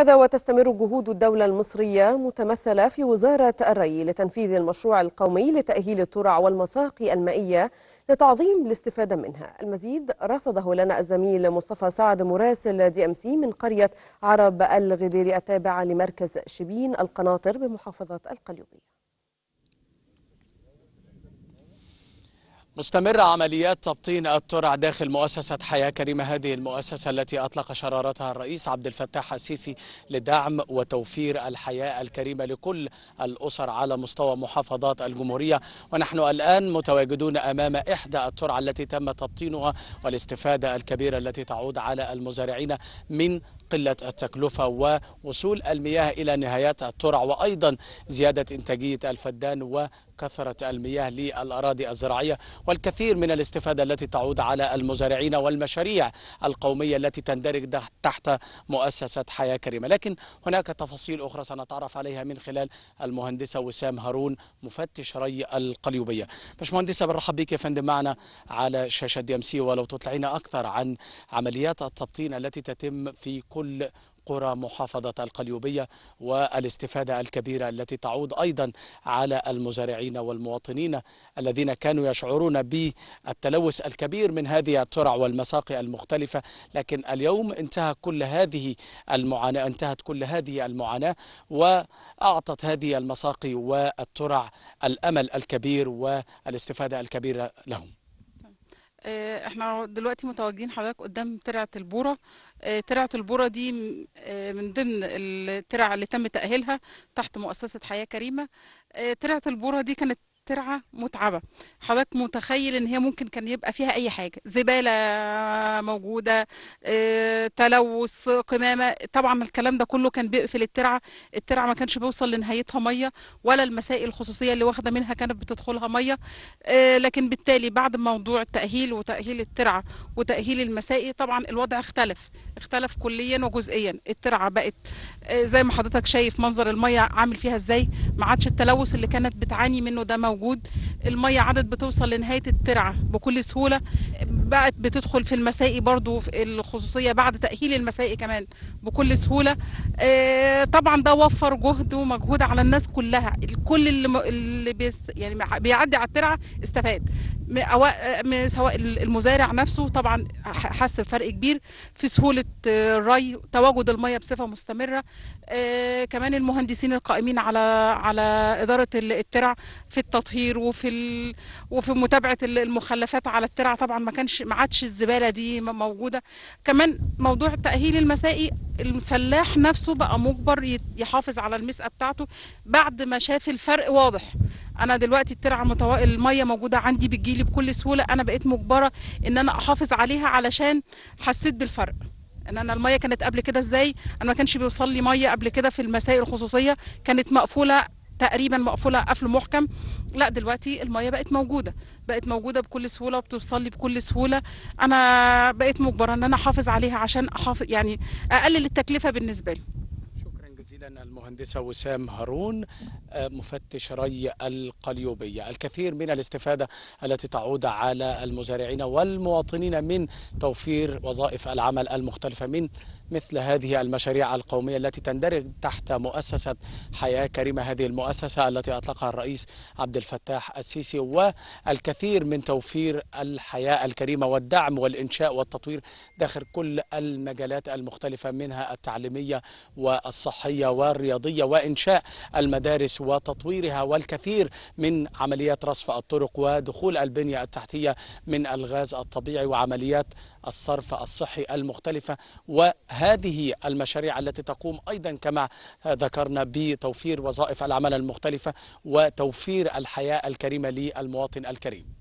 هذا وتستمر جهود الدولة المصرية متمثلة في وزارة الري لتنفيذ المشروع القومي لتأهيل الترع والمساقي المائية لتعظيم الاستفادة منها المزيد رصده لنا الزميل مصطفى سعد مراسل دي ام سي من قرية عرب الغديري التابعة لمركز شبين القناطر بمحافظة القليوبية مستمرة عمليات تبطين الترع داخل مؤسسة حياة كريمة هذه المؤسسة التي أطلق شرارتها الرئيس عبد الفتاح السيسي لدعم وتوفير الحياة الكريمة لكل الأسر على مستوى محافظات الجمهورية ونحن الآن متواجدون أمام إحدى الترع التي تم تبطينها والاستفادة الكبيرة التي تعود على المزارعين من قلة التكلفة ووصول المياه إلى نهايات الترع وأيضا زيادة إنتاجية الفدان وكثرة المياه للأراضي الزراعية والكثير من الاستفادة التي تعود على المزارعين والمشاريع القومية التي تندرج تحت مؤسسة حياة كريمة لكن هناك تفاصيل أخرى سنتعرف عليها من خلال المهندسة وسام هارون مفتش ري القليوبية باشمهندسة بنرحب بك يا فندم معنا على شاشة دي ام سي ولو تطلعينا أكثر عن عمليات التبطين التي تتم في كل قرى محافظة القليوبية والاستفادة الكبيرة التي تعود أيضا على المزارعين والمواطنين الذين كانوا يشعرون بالتلوث الكبير من هذه الترع والمساقي المختلفة لكن اليوم انتهى كل هذه المعاناة انتهت كل هذه المعاناة وأعطت هذه المساقي والترع الأمل الكبير والاستفادة الكبيرة لهم آه، احنا دلوقتي متواجدين حضرتك قدام ترعه البوره آه، ترعه البوره دي آه، من ضمن الترع اللي تم تاهيلها تحت مؤسسه حياه كريمه ترعه البوره دي كانت ترعى متعبه حضرتك متخيل ان هي ممكن كان يبقى فيها اي حاجه زباله موجوده آه، تلوث قمامه طبعا الكلام ده كله كان بيقفل الترعه الترعه ما كانش بيوصل لنهايتها ميه ولا المسائل الخصوصيه اللي واخده منها كانت بتدخلها ميه آه، لكن بالتالي بعد موضوع التاهيل وتاهيل الترعه وتاهيل المسائي طبعا الوضع اختلف اختلف كليا وجزئيا الترعه بقت آه، زي ما حضرتك شايف منظر الميه عامل فيها ازاي ما عادش التلوث اللي كانت بتعاني منه ده موجود موجود الميه عدد بتوصل لنهايه الترعه بكل سهوله بقت بتدخل في المسائي برضو في الخصوصيه بعد تاهيل المسائي كمان بكل سهوله آه، طبعا ده وفر جهد ومجهود على الناس كلها الكل اللي اللي بيس يعني بيعدي على الترعه استفاد سواء المزارع نفسه طبعا حس بفرق كبير في سهوله الري آه، تواجد الميه بصفه مستمره آه، كمان المهندسين القائمين على على اداره الترع في التطهير التطهير وفي ال... وفي متابعه المخلفات على الترعه طبعا ما كانش ما عادش الزباله دي موجوده كمان موضوع التاهيل المسائي الفلاح نفسه بقى مجبر يحافظ على المسقه بتاعته بعد ما شاف الفرق واضح انا دلوقتي الترعه متو... الميه موجوده عندي بتجيلي بكل سهوله انا بقيت مجبره ان انا احافظ عليها علشان حسيت بالفرق ان انا الميه كانت قبل كده ازاي انا ما كانش بيوصل لي ميه قبل كده في المسائل الخصوصيه كانت مقفوله تقريبا مقفوله قفل محكم لا دلوقتي الميه بقت موجوده بقت موجوده بكل سهوله وبتوصل لي بكل سهوله انا بقيت مجبره ان انا احافظ عليها عشان احافظ يعني اقلل التكلفه بالنسبه لي جزيلا المهندسة وسام هارون آه، مفتش ري القليوبية الكثير من الاستفادة التي تعود على المزارعين والمواطنين من توفير وظائف العمل المختلفة من مثل هذه المشاريع القومية التي تندرج تحت مؤسسة حياة كريمة هذه المؤسسة التي أطلقها الرئيس عبد الفتاح السيسي والكثير من توفير الحياة الكريمة والدعم والإنشاء والتطوير داخل كل المجالات المختلفة منها التعليمية والصحية والرياضية وإنشاء المدارس وتطويرها والكثير من عمليات رصف الطرق ودخول البنية التحتية من الغاز الطبيعي وعمليات الصرف الصحي المختلفة وهذه المشاريع التي تقوم أيضا كما ذكرنا بتوفير وظائف العمل المختلفة وتوفير الحياة الكريمة للمواطن الكريم